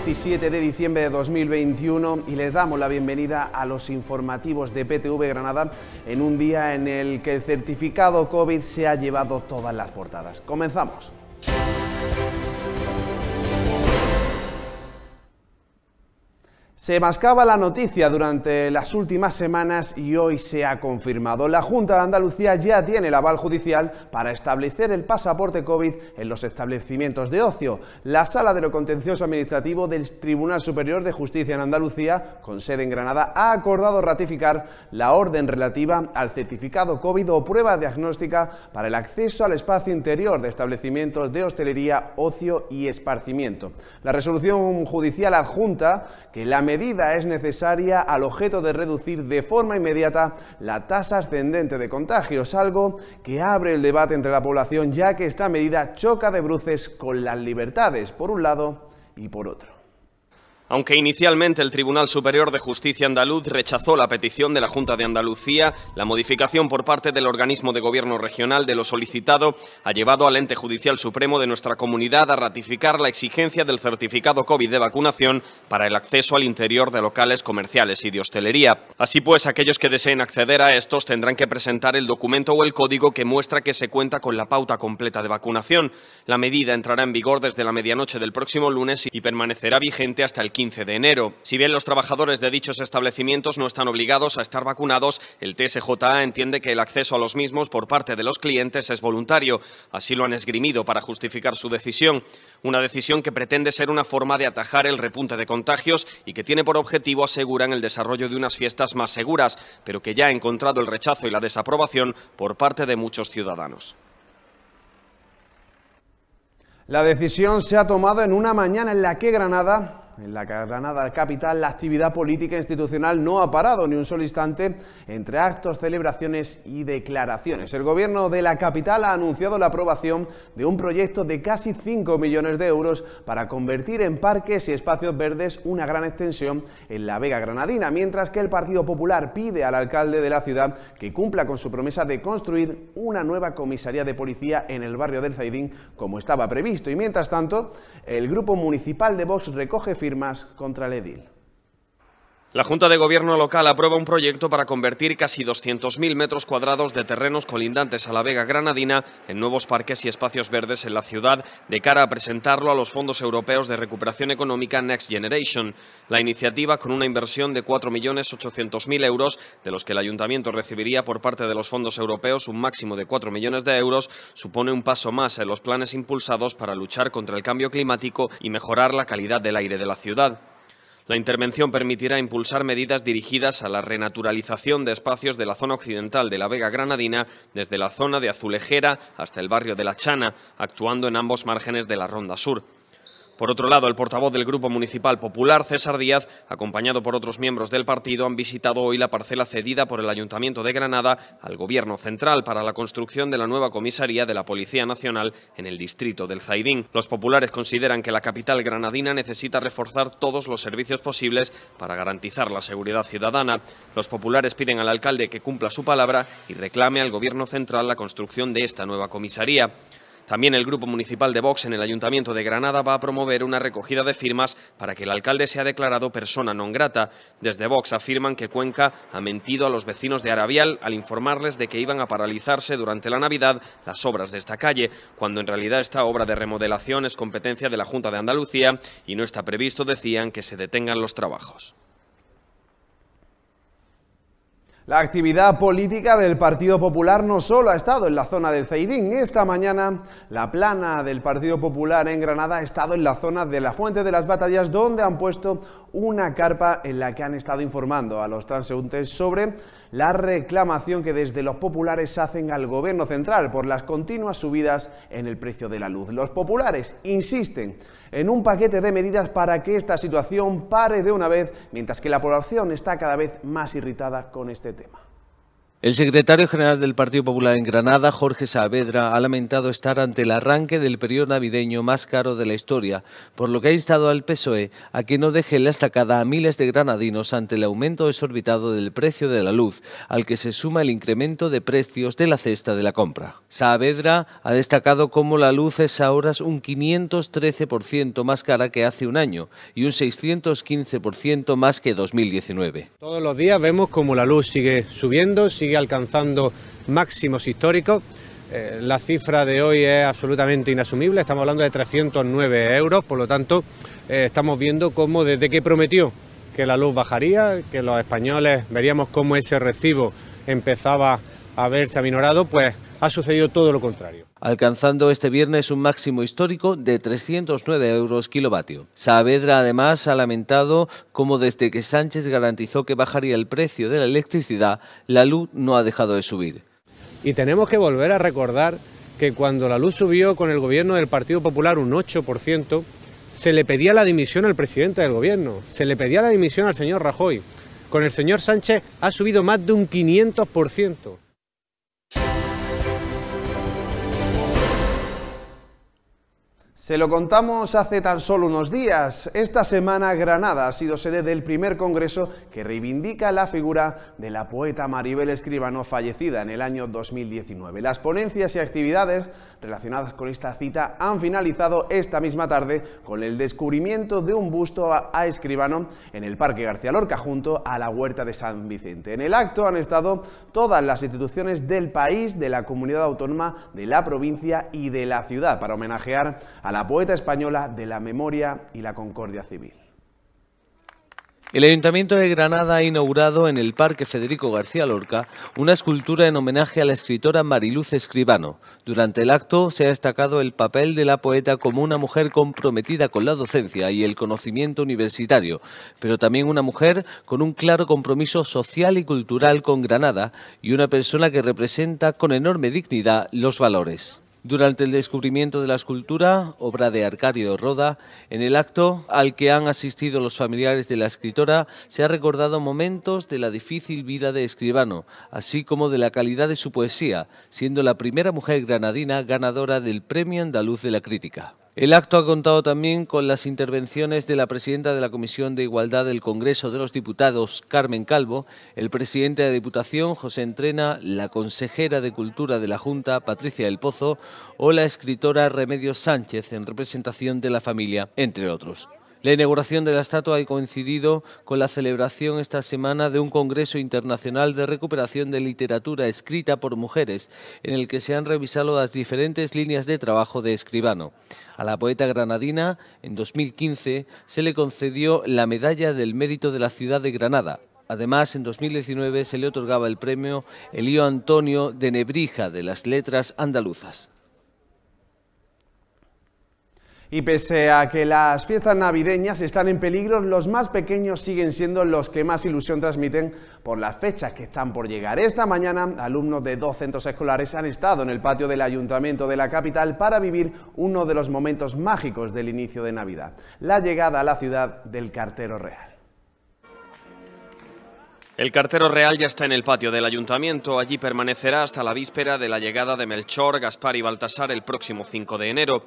17 de diciembre de 2021 y les damos la bienvenida a los informativos de PTV Granada en un día en el que el certificado COVID se ha llevado todas las portadas. Comenzamos. Se mascaba la noticia durante las últimas semanas y hoy se ha confirmado. La Junta de Andalucía ya tiene el aval judicial para establecer el pasaporte COVID en los establecimientos de ocio. La Sala de lo Contencioso Administrativo del Tribunal Superior de Justicia en Andalucía, con sede en Granada, ha acordado ratificar la orden relativa al certificado COVID o prueba diagnóstica para el acceso al espacio interior de establecimientos de hostelería, ocio y esparcimiento. La resolución judicial adjunta que la medida es necesaria al objeto de reducir de forma inmediata la tasa ascendente de contagios, algo que abre el debate entre la población ya que esta medida choca de bruces con las libertades por un lado y por otro. Aunque inicialmente el Tribunal Superior de Justicia andaluz rechazó la petición de la Junta de Andalucía, la modificación por parte del organismo de gobierno regional de lo solicitado ha llevado al ente judicial supremo de nuestra comunidad a ratificar la exigencia del certificado COVID de vacunación para el acceso al interior de locales comerciales y de hostelería. Así pues, aquellos que deseen acceder a estos tendrán que presentar el documento o el código que muestra que se cuenta con la pauta completa de vacunación. La medida entrará en vigor desde la medianoche del próximo lunes y permanecerá vigente hasta el 15 15 de enero. Si bien los trabajadores de dichos establecimientos no están obligados a estar vacunados, el TSJA entiende que el acceso a los mismos por parte de los clientes es voluntario. Así lo han esgrimido para justificar su decisión. Una decisión que pretende ser una forma de atajar el repunte de contagios y que tiene por objetivo, asegurar el desarrollo de unas fiestas más seguras, pero que ya ha encontrado el rechazo y la desaprobación por parte de muchos ciudadanos. La decisión se ha tomado en una mañana en la que Granada en la Granada capital, la actividad política e institucional no ha parado ni un solo instante entre actos, celebraciones y declaraciones. El gobierno de la capital ha anunciado la aprobación de un proyecto de casi 5 millones de euros para convertir en parques y espacios verdes una gran extensión en la Vega Granadina, mientras que el Partido Popular pide al alcalde de la ciudad que cumpla con su promesa de construir una nueva comisaría de policía en el barrio del Zaidín como estaba previsto. Y mientras tanto, el grupo municipal de Vox recoge firmas contra el la Junta de Gobierno local aprueba un proyecto para convertir casi 200.000 metros cuadrados de terrenos colindantes a la Vega Granadina en nuevos parques y espacios verdes en la ciudad de cara a presentarlo a los fondos europeos de recuperación económica Next Generation. La iniciativa, con una inversión de 4.800.000 euros, de los que el ayuntamiento recibiría por parte de los fondos europeos un máximo de 4 millones de euros, supone un paso más en los planes impulsados para luchar contra el cambio climático y mejorar la calidad del aire de la ciudad. La intervención permitirá impulsar medidas dirigidas a la renaturalización de espacios de la zona occidental de la Vega Granadina, desde la zona de Azulejera hasta el barrio de La Chana, actuando en ambos márgenes de la Ronda Sur. Por otro lado, el portavoz del Grupo Municipal Popular, César Díaz, acompañado por otros miembros del partido, han visitado hoy la parcela cedida por el Ayuntamiento de Granada al Gobierno Central para la construcción de la nueva comisaría de la Policía Nacional en el distrito del Zaidín. Los populares consideran que la capital granadina necesita reforzar todos los servicios posibles para garantizar la seguridad ciudadana. Los populares piden al alcalde que cumpla su palabra y reclame al Gobierno Central la construcción de esta nueva comisaría. También el Grupo Municipal de Vox en el Ayuntamiento de Granada va a promover una recogida de firmas para que el alcalde sea declarado persona non grata. Desde Vox afirman que Cuenca ha mentido a los vecinos de Arabial al informarles de que iban a paralizarse durante la Navidad las obras de esta calle, cuando en realidad esta obra de remodelación es competencia de la Junta de Andalucía y no está previsto, decían, que se detengan los trabajos. La actividad política del Partido Popular no solo ha estado en la zona del Zaidín. Esta mañana, la plana del Partido Popular en Granada ha estado en la zona de la Fuente de las Batallas, donde han puesto una carpa en la que han estado informando a los transeúntes sobre la reclamación que desde los populares hacen al gobierno central por las continuas subidas en el precio de la luz. Los populares insisten en un paquete de medidas para que esta situación pare de una vez, mientras que la población está cada vez más irritada con este tema. El secretario general del Partido Popular en Granada, Jorge Saavedra, ha lamentado estar ante el arranque del periodo navideño más caro de la historia, por lo que ha instado al PSOE a que no deje la estacada a miles de granadinos ante el aumento exorbitado del precio de la luz, al que se suma el incremento de precios de la cesta de la compra. Saavedra ha destacado cómo la luz es ahora un 513% más cara que hace un año y un 615% más que 2019. Todos los días vemos cómo la luz sigue subiendo, sigue alcanzando máximos históricos. Eh, la cifra de hoy es absolutamente inasumible, estamos hablando de 309 euros, por lo tanto eh, estamos viendo cómo desde que prometió que la luz bajaría, que los españoles veríamos cómo ese recibo empezaba a verse aminorado, pues ha sucedido todo lo contrario. Alcanzando este viernes un máximo histórico de 309 euros kilovatio. Saavedra además ha lamentado cómo desde que Sánchez garantizó que bajaría el precio de la electricidad, la luz no ha dejado de subir. Y tenemos que volver a recordar que cuando la luz subió con el gobierno del Partido Popular un 8%, se le pedía la dimisión al presidente del gobierno, se le pedía la dimisión al señor Rajoy. Con el señor Sánchez ha subido más de un 500%. Se lo contamos hace tan solo unos días. Esta semana Granada ha sido sede del primer congreso que reivindica la figura de la poeta Maribel Escribano fallecida en el año 2019. Las ponencias y actividades relacionadas con esta cita han finalizado esta misma tarde con el descubrimiento de un busto a, escribano en el Parque García Lorca junto a la Huerta de San Vicente. En el acto han estado todas las instituciones del país, de la comunidad autónoma, de la provincia y de la ciudad para homenajear a la poeta española de la memoria y la concordia civil. El Ayuntamiento de Granada ha inaugurado en el Parque Federico García Lorca una escultura en homenaje a la escritora Mariluz Escribano. Durante el acto se ha destacado el papel de la poeta como una mujer comprometida con la docencia y el conocimiento universitario, pero también una mujer con un claro compromiso social y cultural con Granada y una persona que representa con enorme dignidad los valores durante el descubrimiento de la escultura, obra de Arcario Roda. En el acto al que han asistido los familiares de la escritora, se ha recordado momentos de la difícil vida de escribano, así como de la calidad de su poesía, siendo la primera mujer granadina ganadora del Premio Andaluz de la Crítica. El acto ha contado también con las intervenciones de la presidenta de la Comisión de Igualdad del Congreso de los Diputados, Carmen Calvo, el presidente de la Diputación, José Entrena, la consejera de Cultura de la Junta, Patricia del Pozo, o la escritora Remedios Sánchez, en representación de la familia, entre otros. La inauguración de la estatua ha coincidido con la celebración esta semana de un Congreso Internacional de Recuperación de Literatura escrita por mujeres, en el que se han revisado las diferentes líneas de trabajo de escribano. A la poeta granadina, en 2015, se le concedió la Medalla del Mérito de la Ciudad de Granada, Además, en 2019 se le otorgaba el premio Elío Antonio de Nebrija de las Letras Andaluzas. Y pese a que las fiestas navideñas están en peligro, los más pequeños siguen siendo los que más ilusión transmiten por las fechas que están por llegar. Esta mañana, alumnos de dos centros escolares han estado en el patio del Ayuntamiento de la capital para vivir uno de los momentos mágicos del inicio de Navidad, la llegada a la ciudad del cartero real. El cartero real ya está en el patio del ayuntamiento. Allí permanecerá hasta la víspera de la llegada de Melchor, Gaspar y Baltasar el próximo 5 de enero.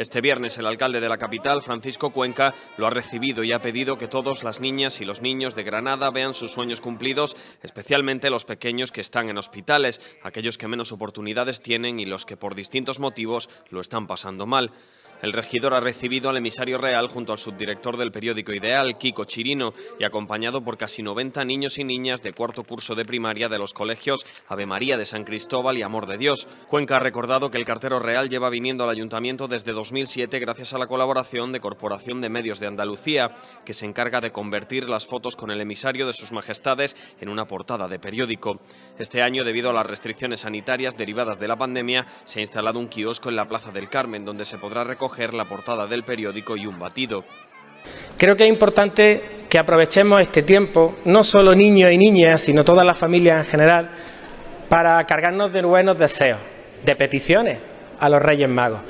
Este viernes el alcalde de la capital, Francisco Cuenca, lo ha recibido y ha pedido que todas las niñas y los niños de Granada vean sus sueños cumplidos, especialmente los pequeños que están en hospitales, aquellos que menos oportunidades tienen y los que por distintos motivos lo están pasando mal. El regidor ha recibido al emisario real junto al subdirector del periódico Ideal, Kiko Chirino, y acompañado por casi 90 niños y niñas de cuarto curso de primaria de los colegios Ave María de San Cristóbal y Amor de Dios. Cuenca ha recordado que el cartero real lleva viniendo al ayuntamiento desde 2007 gracias a la colaboración de Corporación de Medios de Andalucía, que se encarga de convertir las fotos con el emisario de sus majestades en una portada de periódico. Este año, debido a las restricciones sanitarias derivadas de la pandemia, se ha instalado un kiosco en la Plaza del Carmen, donde se podrá recoger la portada del periódico y un batido. Creo que es importante que aprovechemos este tiempo, no solo niños y niñas, sino todas las familias en general, para cargarnos de buenos deseos, de peticiones a los Reyes Magos,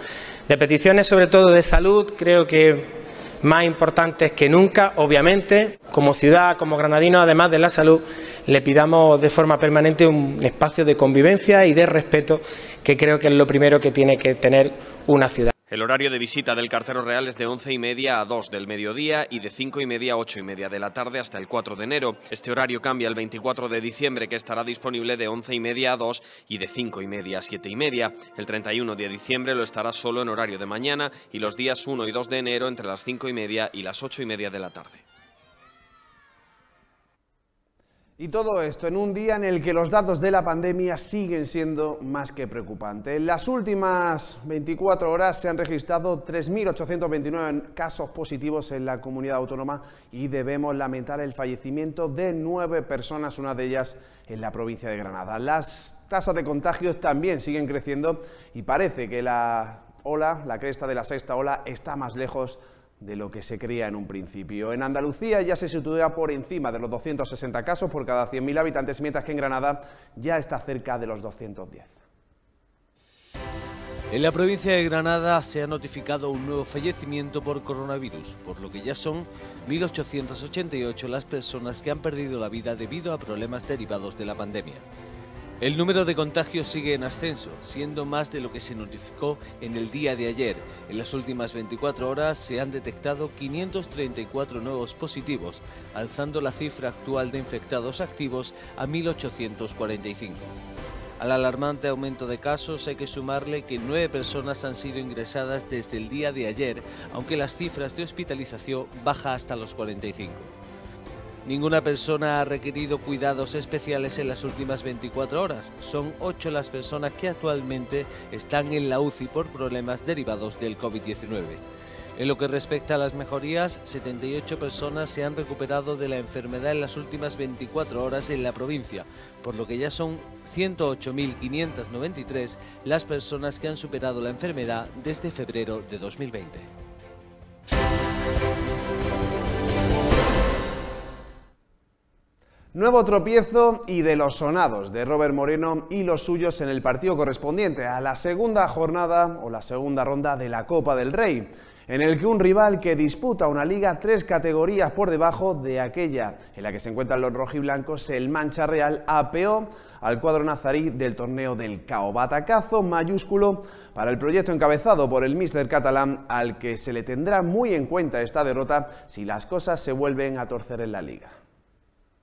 de peticiones sobre todo de salud, creo que más importantes que nunca, obviamente, como ciudad, como granadino, además de la salud, le pidamos de forma permanente un espacio de convivencia y de respeto que creo que es lo primero que tiene que tener una ciudad. El horario de visita del cartero real es de 11 y media a 2 del mediodía y de 5 y media a 8 y media de la tarde hasta el 4 de enero. Este horario cambia el 24 de diciembre que estará disponible de 11 y media a 2 y de 5 y media a 7 y media. El 31 de diciembre lo estará solo en horario de mañana y los días 1 y 2 de enero entre las 5 y media y las 8 y media de la tarde. Y todo esto en un día en el que los datos de la pandemia siguen siendo más que preocupantes. En las últimas 24 horas se han registrado 3.829 casos positivos en la comunidad autónoma y debemos lamentar el fallecimiento de nueve personas, una de ellas en la provincia de Granada. Las tasas de contagios también siguen creciendo y parece que la ola, la cresta de la sexta ola, está más lejos de lo que se creía en un principio. En Andalucía ya se sitúa por encima de los 260 casos por cada 100.000 habitantes, mientras que en Granada ya está cerca de los 210. En la provincia de Granada se ha notificado un nuevo fallecimiento por coronavirus, por lo que ya son 1.888 las personas que han perdido la vida debido a problemas derivados de la pandemia. El número de contagios sigue en ascenso, siendo más de lo que se notificó en el día de ayer. En las últimas 24 horas se han detectado 534 nuevos positivos, alzando la cifra actual de infectados activos a 1.845. Al alarmante aumento de casos hay que sumarle que nueve personas han sido ingresadas desde el día de ayer, aunque las cifras de hospitalización baja hasta los 45. Ninguna persona ha requerido cuidados especiales en las últimas 24 horas. Son 8 las personas que actualmente están en la UCI por problemas derivados del COVID-19. En lo que respecta a las mejorías, 78 personas se han recuperado de la enfermedad en las últimas 24 horas en la provincia, por lo que ya son 108.593 las personas que han superado la enfermedad desde febrero de 2020. Nuevo tropiezo y de los sonados de Robert Moreno y los suyos en el partido correspondiente a la segunda jornada o la segunda ronda de la Copa del Rey, en el que un rival que disputa una liga tres categorías por debajo de aquella en la que se encuentran los rojiblancos, el Mancha Real, apeó al cuadro nazarí del torneo del CAO. Batacazo mayúsculo para el proyecto encabezado por el míster catalán, al que se le tendrá muy en cuenta esta derrota si las cosas se vuelven a torcer en la liga.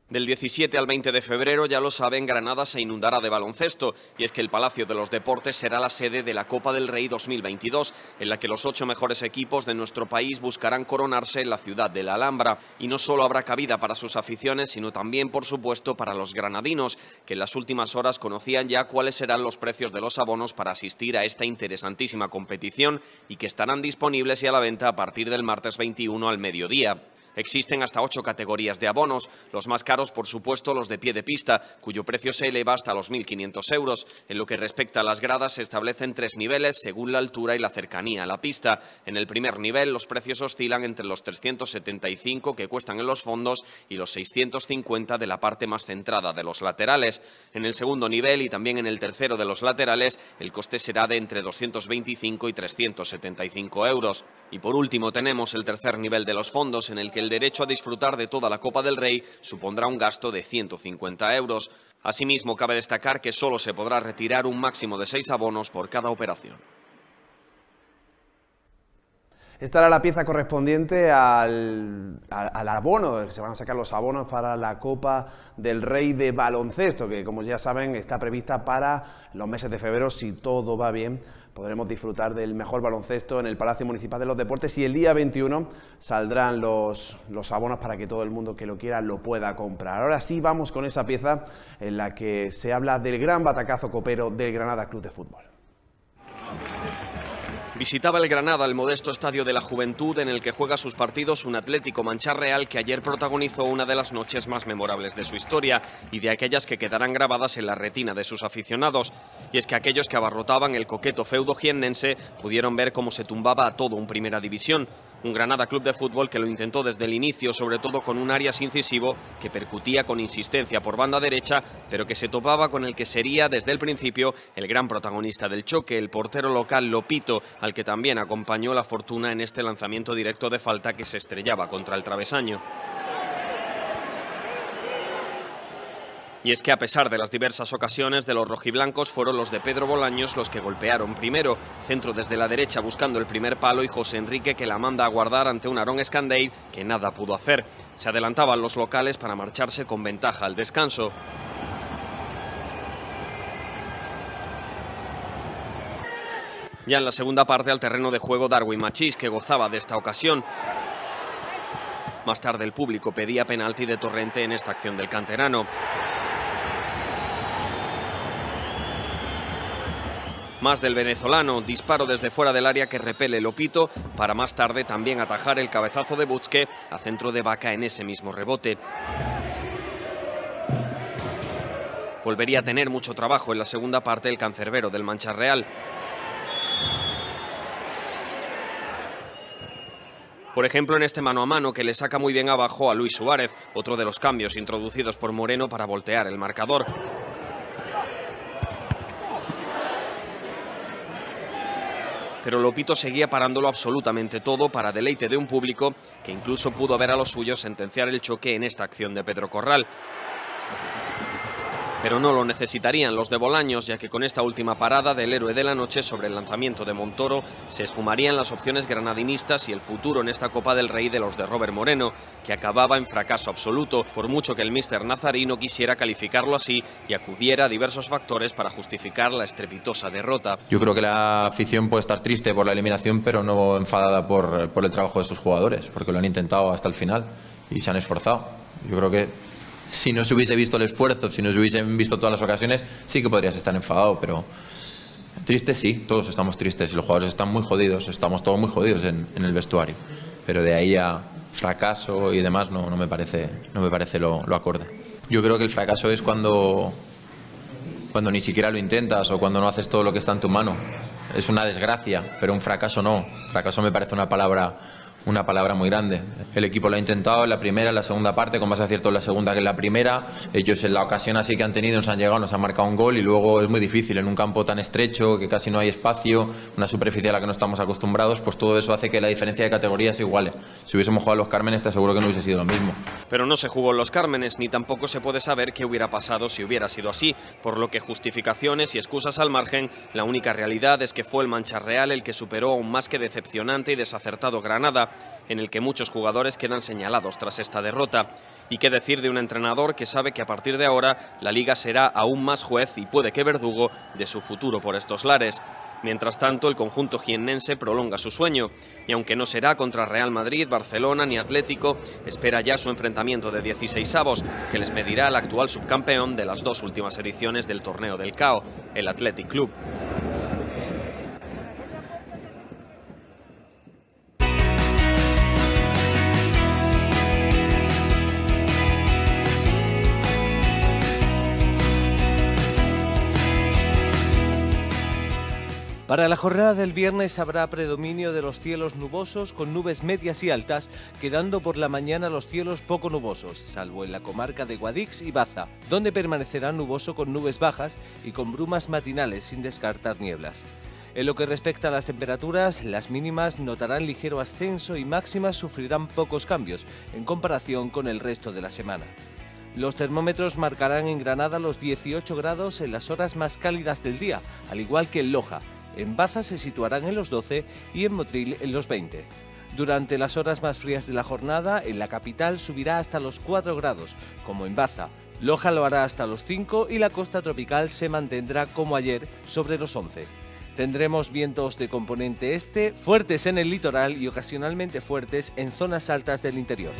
Del 17 al 20 de febrero, ya lo saben, Granada se inundará de baloncesto y es que el Palacio de los Deportes será la sede de la Copa del Rey 2022, en la que los ocho mejores equipos de nuestro país buscarán coronarse en la ciudad de la Alhambra. Y no solo habrá cabida para sus aficiones, sino también, por supuesto, para los granadinos, que en las últimas horas conocían ya cuáles serán los precios de los abonos para asistir a esta interesantísima competición y que estarán disponibles y a la venta a partir del martes 21 al mediodía. Existen hasta ocho categorías de abonos, los más caros por supuesto los de pie de pista, cuyo precio se eleva hasta los 1.500 euros. En lo que respecta a las gradas se establecen tres niveles según la altura y la cercanía a la pista. En el primer nivel los precios oscilan entre los 375 que cuestan en los fondos y los 650 de la parte más centrada de los laterales. En el segundo nivel y también en el tercero de los laterales el coste será de entre 225 y 375 euros. Y por último tenemos el tercer nivel de los fondos en el que el el derecho a disfrutar de toda la Copa del Rey supondrá un gasto de 150 euros. Asimismo, cabe destacar que solo se podrá retirar un máximo de seis abonos por cada operación era la pieza correspondiente al, abono, se van a sacar los abonos para la Copa del Rey de Baloncesto, que como ya saben está prevista para los meses de febrero, si todo va bien. Podremos disfrutar del mejor baloncesto en el Palacio Municipal de los Deportes y el día 21 saldrán los, los abonos para que todo el mundo que lo quiera lo pueda comprar. Ahora sí vamos con esa pieza en la que se habla del gran batacazo copero del Granada Club de Fútbol. Visitaba el Granada el modesto estadio de la Juventud en el que juega sus partidos un Atlético Mancha Real que ayer protagonizó una de las noches más memorables de su historia y de aquellas que quedarán grabadas en la retina de sus aficionados. Y es que aquellos que abarrotaban el coqueto feudo jiennense pudieron ver cómo se tumbaba a todo un Primera División. Un Granada Club de Fútbol que lo intentó desde el inicio, sobre todo con un área incisivo que percutía con insistencia por banda derecha, pero que se topaba con el que sería desde el principio el gran protagonista del choque, el portero local Lopito, al que también acompañó la fortuna en este lanzamiento directo de falta que se estrellaba contra el travesaño. Y es que a pesar de las diversas ocasiones de los rojiblancos fueron los de Pedro Bolaños los que golpearon primero, centro desde la derecha buscando el primer palo y José Enrique que la manda a guardar ante un Aaron Scandale que nada pudo hacer. Se adelantaban los locales para marcharse con ventaja al descanso. Ya en la segunda parte al terreno de juego Darwin Machís que gozaba de esta ocasión. Más tarde el público pedía penalti de Torrente en esta acción del canterano. Más del venezolano, disparo desde fuera del área que repele Lopito para más tarde también atajar el cabezazo de Butzke a centro de Vaca en ese mismo rebote. Volvería a tener mucho trabajo en la segunda parte el cancerbero del Mancha Real. Por ejemplo, en este mano a mano que le saca muy bien abajo a Luis Suárez, otro de los cambios introducidos por Moreno para voltear el marcador. pero Lopito seguía parándolo absolutamente todo para deleite de un público que incluso pudo ver a los suyos sentenciar el choque en esta acción de Pedro Corral. Pero no lo necesitarían los de Bolaños, ya que con esta última parada del héroe de la noche sobre el lanzamiento de Montoro se esfumarían las opciones granadinistas y el futuro en esta Copa del Rey de los de Robert Moreno, que acababa en fracaso absoluto, por mucho que el míster Nazarino quisiera calificarlo así y acudiera a diversos factores para justificar la estrepitosa derrota. Yo creo que la afición puede estar triste por la eliminación, pero no enfadada por, por el trabajo de sus jugadores, porque lo han intentado hasta el final y se han esforzado. Yo creo que si no se hubiese visto el esfuerzo, si no se hubiesen visto todas las ocasiones, sí que podrías estar enfadado, pero triste sí, todos estamos tristes, los jugadores están muy jodidos, estamos todos muy jodidos en, el vestuario, pero de ahí a fracaso y demás no, me parece, no me parece lo, acorde. Yo creo que el fracaso es cuando, cuando ni siquiera lo intentas o cuando no haces todo lo que está en tu mano. Es una desgracia, pero un fracaso no. Fracaso me parece una palabra una palabra muy grande. El equipo lo ha intentado en la primera, en la segunda parte, con más acierto en la segunda que en la primera. Ellos en la ocasión así que han tenido nos han llegado, nos han marcado un gol y luego es muy difícil en un campo tan estrecho que casi no hay espacio, una superficie a la que no estamos acostumbrados, pues todo eso hace que la diferencia de categorías igual. Si hubiésemos jugado los Cármenes, te aseguro que no hubiese sido lo mismo. Pero no se jugó en los Cármenes, ni tampoco se puede saber qué hubiera pasado si hubiera sido así, por lo que justificaciones y excusas al margen, la única realidad es que fue el Mancha Real el que superó a un más que decepcionante y desacertado Granada en el que muchos jugadores quedan señalados tras esta derrota. Y qué decir de un entrenador que sabe que a partir de ahora la liga será aún más juez y puede que verdugo de su futuro por estos lares. Mientras tanto, el conjunto jiennense prolonga su sueño, y aunque no será contra Real Madrid, Barcelona ni Atlético, espera ya su enfrentamiento de 16 avos, que les medirá al actual subcampeón de las dos últimas ediciones del torneo del CAO, el Athletic Club. Para la jornada del viernes habrá predominio de los cielos nubosos con nubes medias y altas, quedando por la mañana los cielos poco nubosos, salvo en la comarca de Guadix y Baza, donde permanecerá nuboso con nubes bajas y con brumas matinales sin descartar nieblas. En lo que respecta a las temperaturas, las mínimas notarán ligero ascenso y máximas sufrirán pocos cambios en comparación con el resto de la semana. Los termómetros marcarán en Granada los 18 grados en las horas más cálidas del día, al igual que en Loja, en Baza se situarán en los 12 y en Motril en los 20. Durante las horas más frías de la jornada, en la capital subirá hasta los 4 grados, como en Baza. Loja lo hará hasta los 5 y la costa tropical se mantendrá como ayer sobre los 11. Tendremos vientos de componente este, fuertes en el litoral y ocasionalmente fuertes en zonas altas del interior.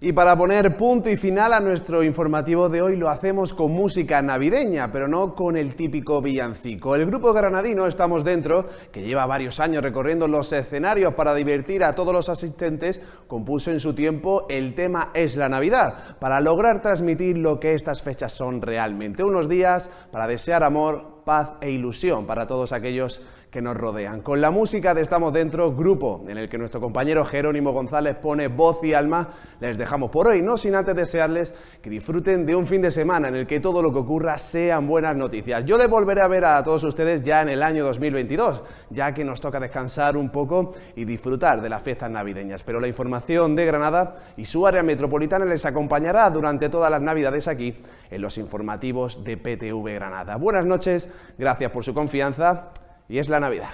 Y para poner punto y final a nuestro informativo de hoy lo hacemos con música navideña, pero no con el típico villancico. El grupo granadino Estamos Dentro, que lleva varios años recorriendo los escenarios para divertir a todos los asistentes, compuso en su tiempo el tema Es la Navidad, para lograr transmitir lo que estas fechas son realmente. Unos días para desear amor, paz e ilusión para todos aquellos que que nos rodean. Con la música de Estamos Dentro, grupo en el que nuestro compañero Jerónimo González pone voz y alma, les dejamos por hoy, no sin antes desearles que disfruten de un fin de semana en el que todo lo que ocurra sean buenas noticias. Yo les volveré a ver a todos ustedes ya en el año 2022, ya que nos toca descansar un poco y disfrutar de las fiestas navideñas. Pero la información de Granada y su área metropolitana les acompañará durante todas las navidades aquí en los informativos de PTV Granada. Buenas noches, gracias por su confianza y es la Navidad.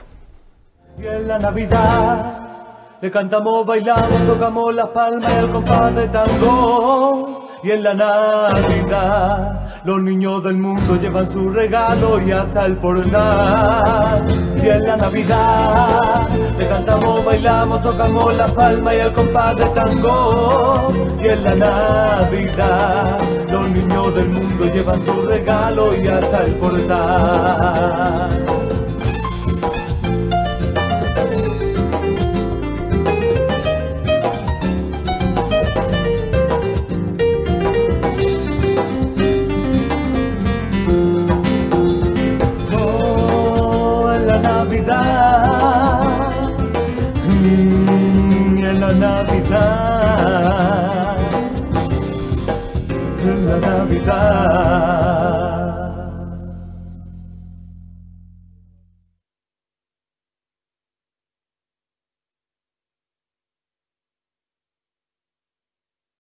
Y en la Navidad le cantamos, bailamos, tocamos las palmas y el compás tango. Y en la Navidad los niños del mundo llevan su regalo y hasta el portal. Y en la Navidad le cantamos, bailamos, tocamos las palmas y el compás tango. Y en la Navidad los niños del mundo llevan su regalo y hasta el portal.